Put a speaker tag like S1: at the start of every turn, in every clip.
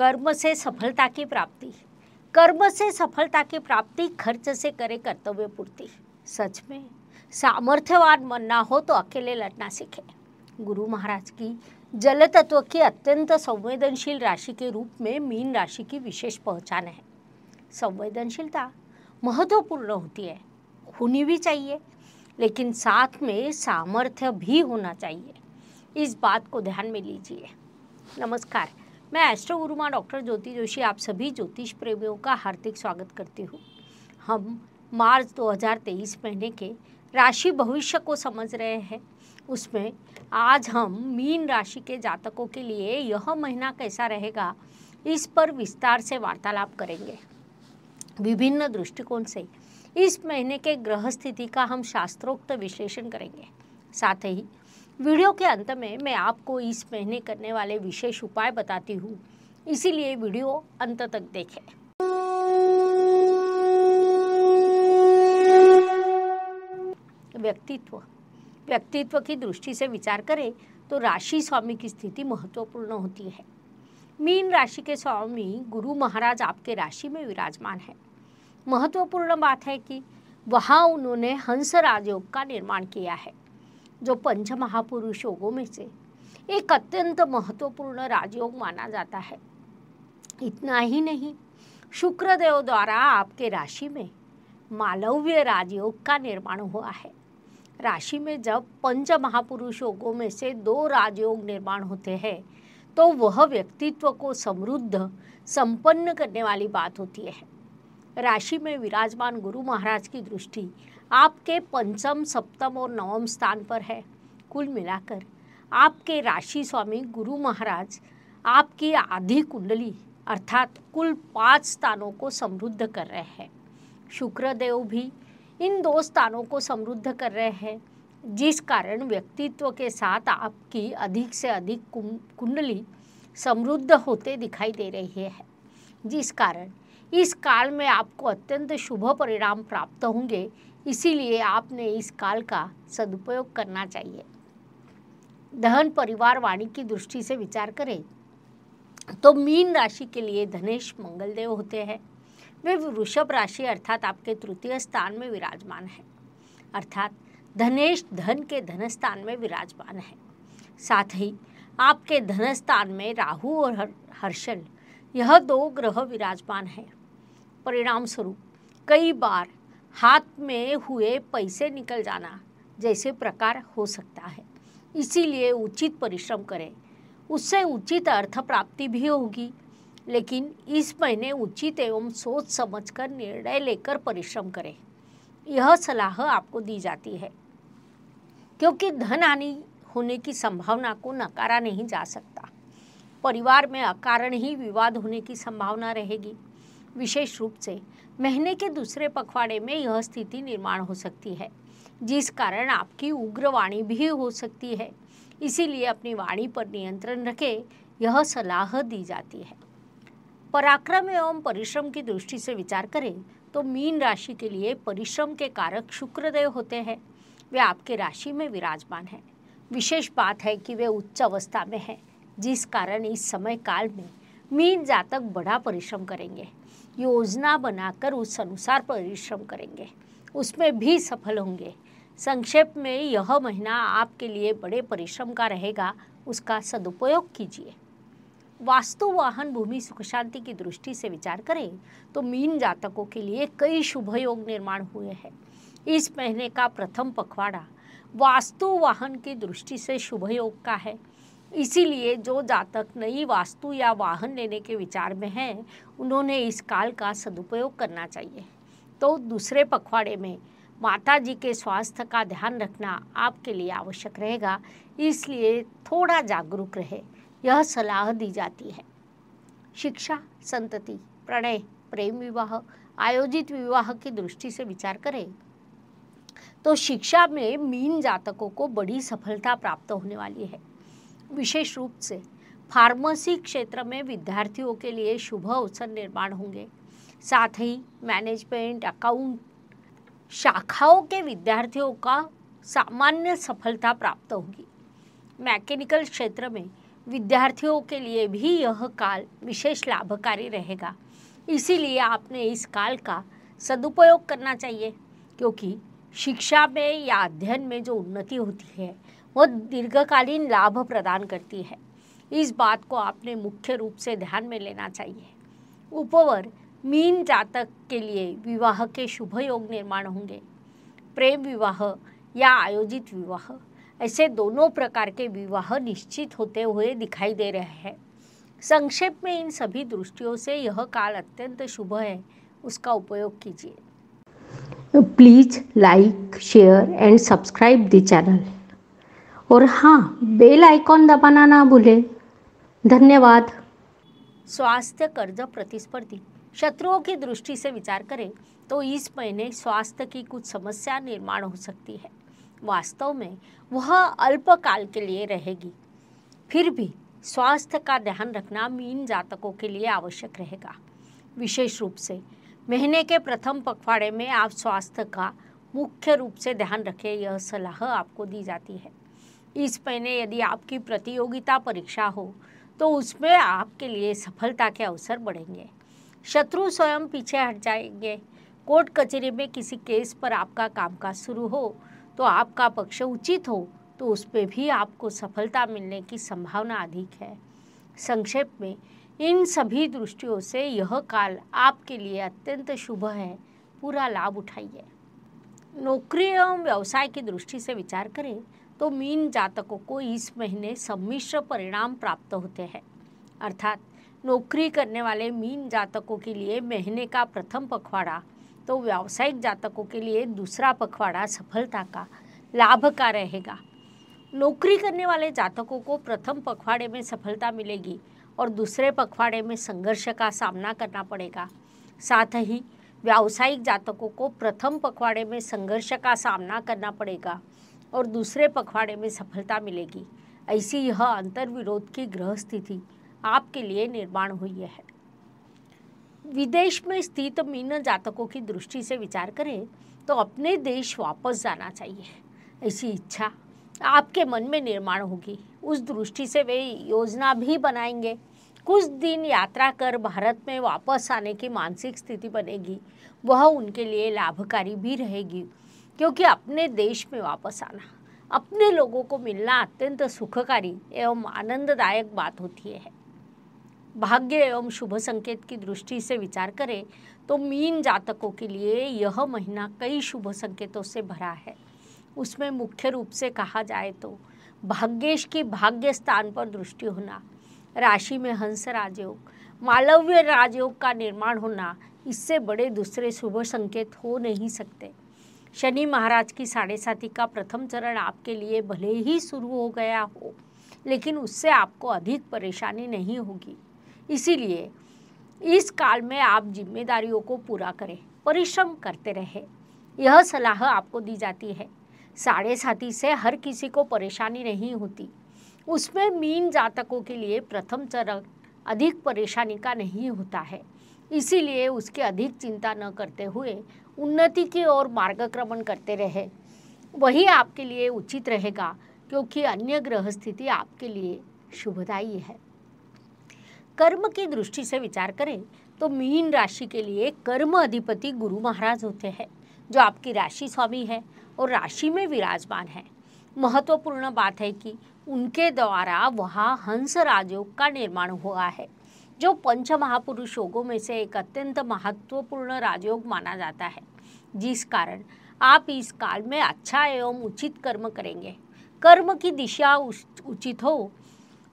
S1: कर्म से सफलता की प्राप्ति कर्म से सफलता की प्राप्ति खर्च से करे कर्तव्य पूर्ति सच में सामर्थ्यवान मन ना हो तो अकेले लड़ना सीखे गुरु महाराज की जल तत्व की अत्यंत संवेदनशील राशि के रूप में मीन राशि की विशेष पहचान है संवेदनशीलता महत्वपूर्ण होती है होनी भी चाहिए लेकिन साथ में सामर्थ्य भी होना चाहिए इस बात को ध्यान में लीजिए नमस्कार मैं एस्ट्रो गुरुमा डॉक्टर ज्योति जोशी आप सभी ज्योतिष प्रेमियों का हार्दिक स्वागत करती हूँ हम मार्च 2023 महीने के राशि भविष्य को समझ रहे हैं उसमें आज हम मीन राशि के जातकों के लिए यह महीना कैसा रहेगा इस पर विस्तार से वार्तालाप करेंगे विभिन्न दृष्टिकोण से इस महीने के ग्रह स्थिति का हम शास्त्रोक्त विश्लेषण करेंगे साथ ही वीडियो के अंत में मैं आपको इस महीने करने वाले विशेष उपाय बताती हूँ इसीलिए वीडियो अंत तक देखें व्यक्तित्व व्यक्तित्व की दृष्टि से विचार करें तो राशि स्वामी की स्थिति महत्वपूर्ण होती है मीन राशि के स्वामी गुरु महाराज आपके राशि में विराजमान है महत्वपूर्ण बात है कि वहाँ उन्होंने हंस राजयोग का निर्माण किया है जो पंच महापुरुष योगों में से एक अत्यंत महत्वपूर्ण राजयोग माना जाता है इतना ही नहीं शुक्रदेव द्वारा आपके राशि में मालव्य राजयोग का निर्माण हुआ है राशि में जब पंच महापुरुष योगों में से दो राजयोग निर्माण होते हैं तो वह व्यक्तित्व को समृद्ध संपन्न करने वाली बात होती है राशि में विराजमान गुरु महाराज की दृष्टि आपके पंचम सप्तम और नवम स्थान पर है कुल मिलाकर आपके राशि स्वामी गुरु महाराज आपकी आधी कुंडली अर्थात कुल पांच स्थानों को समृद्ध कर रहे हैं शुक्रदेव भी इन दो स्थानों को समृद्ध कर रहे हैं जिस कारण व्यक्तित्व के साथ आपकी अधिक से अधिक कुंडली समृद्ध होते दिखाई दे रही है जिस कारण इस काल में आपको अत्यंत शुभ परिणाम प्राप्त होंगे इसीलिए आपने इस काल का सदुपयोग करना चाहिए धन परिवार वाणी की दृष्टि से विचार करें तो मीन राशि के लिए धनेश मंगलदेव होते हैं वे वृषभ राशि अर्थात आपके तृतीय स्थान में विराजमान है अर्थात धनेश धन के धन स्थान में विराजमान है साथ ही आपके धन स्थान में राहु और हर, हर्षण यह दो ग्रह विराजमान हैं परिणाम स्वरूप कई बार हाथ में हुए पैसे निकल जाना जैसे प्रकार हो सकता है इसीलिए उचित परिश्रम करें उससे उचित अर्थ प्राप्ति भी होगी लेकिन इस महीने उचित एवं सोच समझकर निर्णय लेकर परिश्रम करें यह सलाह आपको दी जाती है क्योंकि धन हानि होने की संभावना को नकारा नहीं जा सकता परिवार में अकारण ही विवाद होने की संभावना रहेगी विशेष रूप से महीने के दूसरे पखवाड़े में यह स्थिति निर्माण हो सकती है जिस कारण आपकी उग्र वाणी भी हो सकती है इसीलिए अपनी वाणी पर नियंत्रण रखें यह सलाह दी जाती है पराक्रम एवं परिश्रम की दृष्टि से विचार करें तो मीन राशि के लिए परिश्रम के कारक शुक्रदेव होते हैं वे आपके राशि में विराजमान हैं विशेष बात है कि वे उच्च अवस्था में हैं जिस कारण इस समय काल में मीन जातक बड़ा परिश्रम करेंगे योजना बनाकर उस अनुसार परिश्रम करेंगे उसमें भी सफल होंगे संक्षेप में यह महीना आपके लिए बड़े परिश्रम का रहेगा उसका सदुपयोग कीजिए वास्तु वाहन भूमि सुख शांति की दृष्टि से विचार करें तो मीन जातकों के लिए कई शुभ योग निर्माण हुए हैं इस महीने का प्रथम पखवाड़ा वास्तु वाहन की दृष्टि से शुभ योग का है इसीलिए जो जातक नई वास्तु या वाहन लेने के विचार में हैं उन्होंने इस काल का सदुपयोग करना चाहिए तो दूसरे पखवाड़े में माता जी के स्वास्थ्य का ध्यान रखना आपके लिए आवश्यक रहेगा इसलिए थोड़ा जागरूक रहे यह सलाह दी जाती है शिक्षा संतति प्रणय प्रेम विवाह आयोजित विवाह की दृष्टि से विचार करें तो शिक्षा में मीन जातकों को बड़ी सफलता प्राप्त होने वाली है विशेष रूप से फार्मेसी क्षेत्र में विद्यार्थियों के लिए शुभ अवसर निर्माण होंगे साथ ही मैनेजमेंट अकाउंट शाखाओं के विद्यार्थियों का सामान्य सफलता प्राप्त होगी मैकेनिकल क्षेत्र में विद्यार्थियों के लिए भी यह काल विशेष लाभकारी रहेगा इसीलिए आपने इस काल का सदुपयोग करना चाहिए क्योंकि शिक्षा में या अध्ययन में जो उन्नति होती है वह दीर्घकालीन लाभ प्रदान करती है इस बात को आपने मुख्य रूप से ध्यान में लेना चाहिए उपवर मीन जातक के लिए विवाह के शुभ योग निर्माण होंगे प्रेम विवाह या आयोजित विवाह ऐसे दोनों प्रकार के विवाह निश्चित होते हुए दिखाई दे रहे हैं संक्षेप में इन सभी दृष्टियों से यह काल अत्यंत शुभ है उसका उपयोग कीजिए please like share and subscribe the channel और हाँ बेल आइकॉन दबाना ना भूले धन्यवाद स्वास्थ्य कर्ज प्रतिस्पर्धी शत्रुओं की दृष्टि से विचार करें तो इस महीने स्वास्थ्य की कुछ समस्या निर्माण हो सकती है वास्तव में वह अल्पकाल के लिए रहेगी फिर भी स्वास्थ्य का ध्यान रखना मीन जातकों के लिए आवश्यक रहेगा विशेष रूप से महीने के प्रथम पखवाड़े में आप स्वास्थ्य का मुख्य रूप से ध्यान रखें यह सलाह आपको दी जाती है इस महीने यदि आपकी प्रतियोगिता परीक्षा हो तो उसमें आपके लिए सफलता के अवसर बढ़ेंगे शत्रु स्वयं पीछे हट जाएंगे कोर्ट कचहरी में किसी केस पर आपका कामकाज शुरू हो तो आपका पक्ष उचित हो तो उस पर भी आपको सफलता मिलने की संभावना अधिक है संक्षेप में इन सभी दृष्टियों से यह काल आपके लिए अत्यंत शुभ है पूरा लाभ उठाइए नौकरी एवं व्यवसाय की दृष्टि से विचार करें तो मीन जातकों को इस महीने सम्मिश्र परिणाम प्राप्त होते हैं अर्थात नौकरी करने वाले मीन जातकों के लिए महीने का प्रथम पखवाड़ा तो व्यावसायिक जातकों के लिए दूसरा पखवाड़ा सफलता का लाभ का रहेगा नौकरी करने वाले जातकों को प्रथम पखवाड़े में सफलता मिलेगी और दूसरे पखवाड़े में संघर्ष का सामना करना पड़ेगा साथ ही व्यावसायिक जातकों को प्रथम पखवाड़े में संघर्ष का सामना करना पड़ेगा और दूसरे पखवाड़े में सफलता मिलेगी ऐसी यह अंतर्विरोध की ग्रह स्थिति आपके लिए निर्माण हुई है विदेश में स्थित मीन जातकों की दृष्टि से विचार करें तो अपने देश वापस जाना चाहिए ऐसी इच्छा आपके मन में निर्माण होगी उस दृष्टि से वे योजना भी बनाएंगे कुछ दिन यात्रा कर भारत में वापस आने की मानसिक स्थिति बनेगी वह उनके लिए लाभकारी भी रहेगी क्योंकि अपने देश में वापस आना अपने लोगों को मिलना अत्यंत सुखकारी एवं आनंददायक बात होती है भाग्य एवं शुभ संकेत की दृष्टि से विचार करें तो मीन जातकों के लिए यह महीना कई शुभ संकेतों से भरा है उसमें मुख्य रूप से कहा जाए तो भाग्येश की भाग्य स्थान पर दृष्टि होना राशि में हंस राजयोग मालव्य राजयोग का निर्माण होना इससे बड़े दूसरे शुभ संकेत हो नहीं सकते शनि महाराज की साढ़े साथी का प्रथम चरण आपके लिए भले ही शुरू हो गया हो लेकिन उससे आपको अधिक परेशानी नहीं होगी इसीलिए इस काल में आप जिम्मेदारियों को पूरा करें परिश्रम करते रहें यह सलाह आपको दी जाती है साढ़े साथी से हर किसी को परेशानी नहीं होती उसमें मीन जातकों के लिए प्रथम चरण अधिक परेशानी का नहीं होता है इसीलिए उसकी अधिक चिंता न करते हुए उन्नति की ओर मार्गक्रमण करते रहे वही आपके लिए उचित रहेगा क्योंकि अन्य ग्रह स्थिति आपके लिए शुभदायी है कर्म की दृष्टि से विचार करें तो मीन राशि के लिए कर्म अधिपति गुरु महाराज होते हैं जो आपकी राशि स्वामी है और राशि में विराजमान है महत्वपूर्ण बात है कि उनके द्वारा वहाँ हंस राजयोग का निर्माण हुआ है जो पंच महापुरुष योगों में से एक अत्यंत महत्वपूर्ण राजयोग माना जाता है जिस कारण आप इस काल में अच्छा एवं उचित कर्म करेंगे कर्म की दिशा उचित हो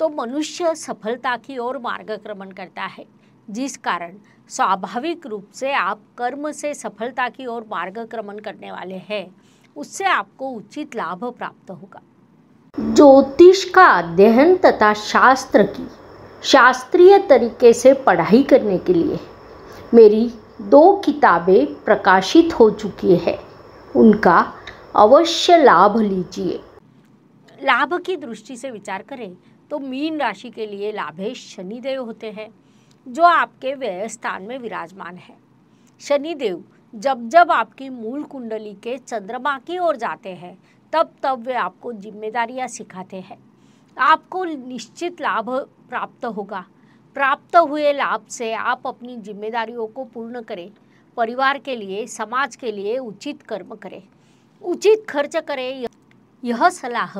S1: तो मनुष्य सफलता की ओर मार्गक्रमण करता है जिस कारण स्वाभाविक रूप से आप कर्म से सफलता की ओर मार्गक्रमण करने वाले हैं उससे आपको उचित लाभ प्राप्त होगा ज्योतिष का अध्ययन तथा शास्त्र की शास्त्रीय तरीके से पढ़ाई करने के लिए मेरी दो किताबें प्रकाशित हो चुकी है उनका अवश्य लाभ लीजिए लाभ की दृष्टि से विचार करें तो मीन राशि के लिए लाभे शनिदेव होते हैं जो आपके व्यय स्थान में विराजमान है शनिदेव जब जब आपकी मूल कुंडली के चंद्रमा की ओर जाते हैं तब तब वे आपको जिम्मेदारियां सिखाते हैं आपको निश्चित लाभ प्राप्त होगा प्राप्त हुए लाभ से आप अपनी जिम्मेदारियों को पूर्ण करें परिवार के लिए समाज के लिए उचित कर्म करें उचित खर्च करें यह सलाह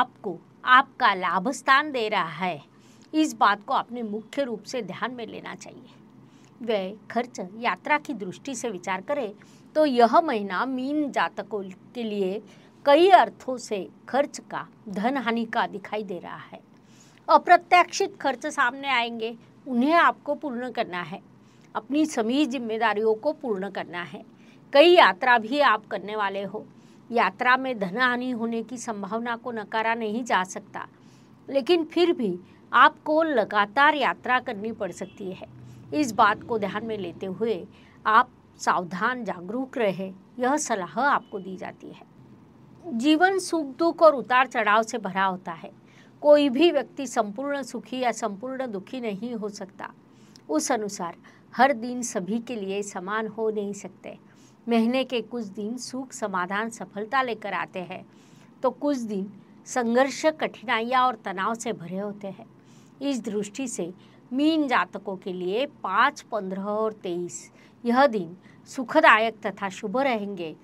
S1: आपको आपका लाभ स्थान दे रहा है इस बात को आपने मुख्य रूप से ध्यान में लेना चाहिए व्यय खर्च यात्रा की दृष्टि से विचार करें तो यह महीना मीन जातकों के लिए कई अर्थों से खर्च का धन हानि का दिखाई दे रहा है अप्रत्याशित खर्च सामने आएंगे उन्हें आपको पूर्ण करना है अपनी सभी जिम्मेदारियों को पूर्ण करना है कई यात्रा भी आप करने वाले हो यात्रा में धन हानि होने की संभावना को नकारा नहीं जा सकता लेकिन फिर भी आपको लगातार यात्रा करनी पड़ सकती है इस बात को ध्यान में लेते हुए आप सावधान जागरूक रहे यह सलाह आपको दी जाती है जीवन सुख दुख और उतार चढ़ाव से भरा होता है कोई भी व्यक्ति संपूर्ण सुखी या संपूर्ण दुखी नहीं हो सकता उस अनुसार हर दिन सभी के लिए समान हो नहीं सकते महीने के कुछ दिन सुख समाधान सफलता लेकर आते हैं तो कुछ दिन संघर्ष कठिनाइयाँ और तनाव से भरे होते हैं इस दृष्टि से मीन जातकों के लिए पाँच पंद्रह और तेईस यह दिन सुखदायक तथा शुभ रहेंगे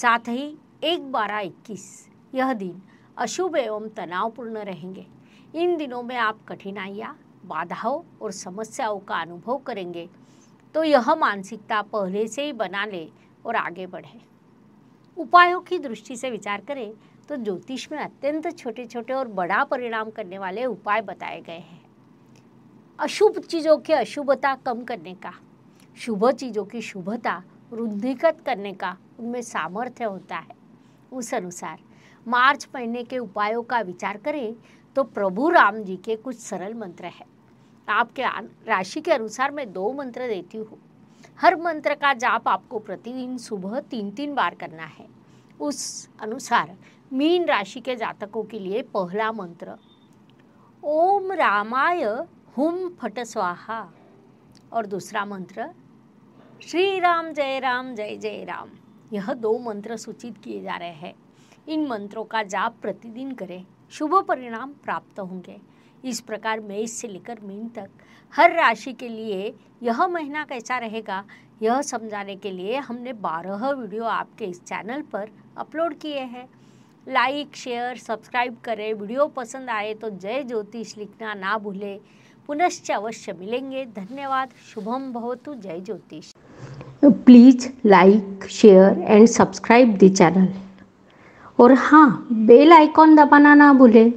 S1: साथ ही एक बारह इक्कीस यह दिन अशुभ एवं तनावपूर्ण रहेंगे इन दिनों में आप कठिनाइयाँ बाधाओं और समस्याओं का अनुभव करेंगे तो यह मानसिकता पहले से ही बना ले और आगे बढ़े उपायों की दृष्टि से विचार करें तो ज्योतिष में अत्यंत छोटे छोटे और बड़ा परिणाम करने वाले उपाय बताए गए हैं अशुभ चीज़ों की अशुभता कम करने का शुभ चीज़ों की शुभता वृद्धिगत करने का उनमें सामर्थ्य होता है उस अनुसार मार्च महीने के उपायों का विचार करें तो प्रभु राम जी के कुछ सरल मंत्र हैं आपके राशि के अनुसार मैं दो मंत्र देती हूँ हर मंत्र का जाप आपको प्रतिदिन सुबह तीन तीन बार करना है उस अनुसार मीन राशि के जातकों के लिए पहला मंत्र ओम रामाय हुम फट स्वाहा और दूसरा मंत्र श्री राम जय राम जय जय राम यह दो मंत्र सूचित किए जा रहे हैं इन मंत्रों का जाप प्रतिदिन करें शुभ परिणाम प्राप्त होंगे इस प्रकार मेष से लेकर मीन तक हर राशि के लिए यह महीना कैसा रहेगा यह समझाने के लिए हमने बारह वीडियो आपके इस चैनल पर अपलोड किए हैं लाइक शेयर सब्सक्राइब करें वीडियो पसंद आए तो जय ज्योतिष लिखना ना भूलें पुनश्च अवश्य मिलेंगे धन्यवाद शुभम भवतु जय ज्योतिष please like share and subscribe the channel और हाँ बेल आइकॉन दबाना ना भूलें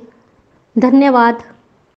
S1: धन्यवाद